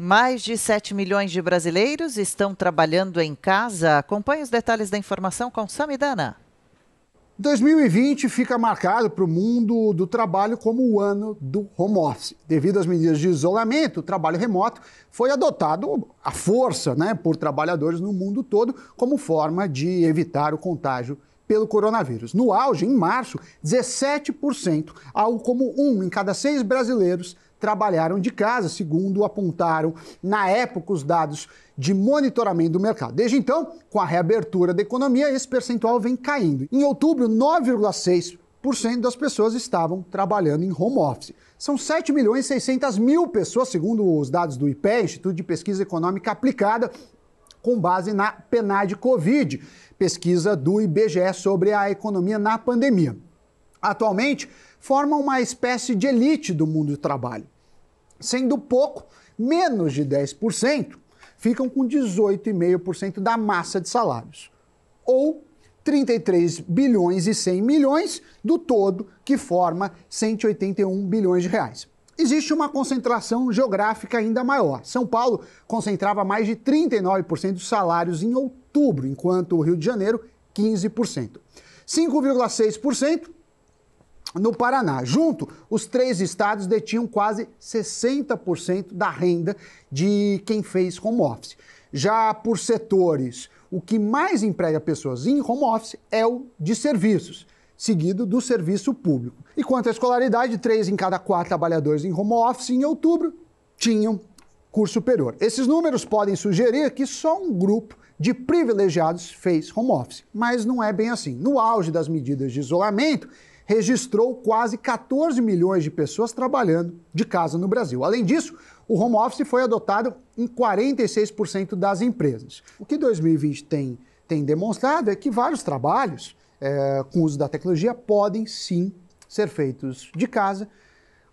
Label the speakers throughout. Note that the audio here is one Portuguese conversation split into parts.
Speaker 1: Mais de 7 milhões de brasileiros estão trabalhando em casa. Acompanhe os detalhes da informação com Samidana. 2020 fica marcado para o mundo do trabalho como o ano do home office. Devido às medidas de isolamento, o trabalho remoto foi adotado à força né, por trabalhadores no mundo todo como forma de evitar o contágio pelo coronavírus. No auge, em março, 17%, algo como um em cada seis brasileiros trabalharam de casa, segundo apontaram na época os dados de monitoramento do mercado. Desde então, com a reabertura da economia, esse percentual vem caindo. Em outubro, 9,6 das pessoas estavam trabalhando em home office. São 7 milhões e 600 mil pessoas, segundo os dados do IPE, Instituto de Pesquisa Econômica Aplicada, com base na PNAD Covid, pesquisa do IBGE sobre a economia na pandemia. Atualmente, formam uma espécie de elite do mundo do trabalho. Sendo pouco, menos de 10% ficam com 18,5% da massa de salários, ou 33 bilhões e 100 milhões do todo, que forma 181 bilhões de reais. Existe uma concentração geográfica ainda maior. São Paulo concentrava mais de 39% dos salários em outubro, enquanto o Rio de Janeiro, 15%. 5,6% no Paraná. Junto, os três estados detinham quase 60% da renda de quem fez home office. Já por setores, o que mais emprega pessoas em home office é o de serviços, seguido do serviço público. E quanto à escolaridade, três em cada quatro trabalhadores em home office em outubro tinham curso superior. Esses números podem sugerir que só um grupo de privilegiados fez home office, mas não é bem assim. No auge das medidas de isolamento, registrou quase 14 milhões de pessoas trabalhando de casa no Brasil. Além disso, o home office foi adotado em 46% das empresas. O que 2020 tem, tem demonstrado é que vários trabalhos é, com o uso da tecnologia podem sim ser feitos de casa,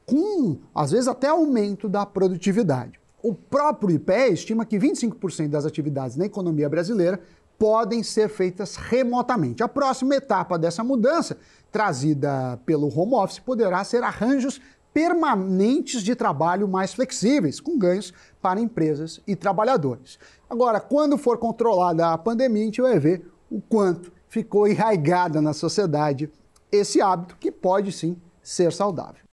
Speaker 1: com às vezes até aumento da produtividade. O próprio IPE estima que 25% das atividades na economia brasileira podem ser feitas remotamente. A próxima etapa dessa mudança, trazida pelo home office, poderá ser arranjos permanentes de trabalho mais flexíveis, com ganhos para empresas e trabalhadores. Agora, quando for controlada a pandemia, a gente vai ver o quanto ficou enraigada na sociedade esse hábito que pode sim ser saudável.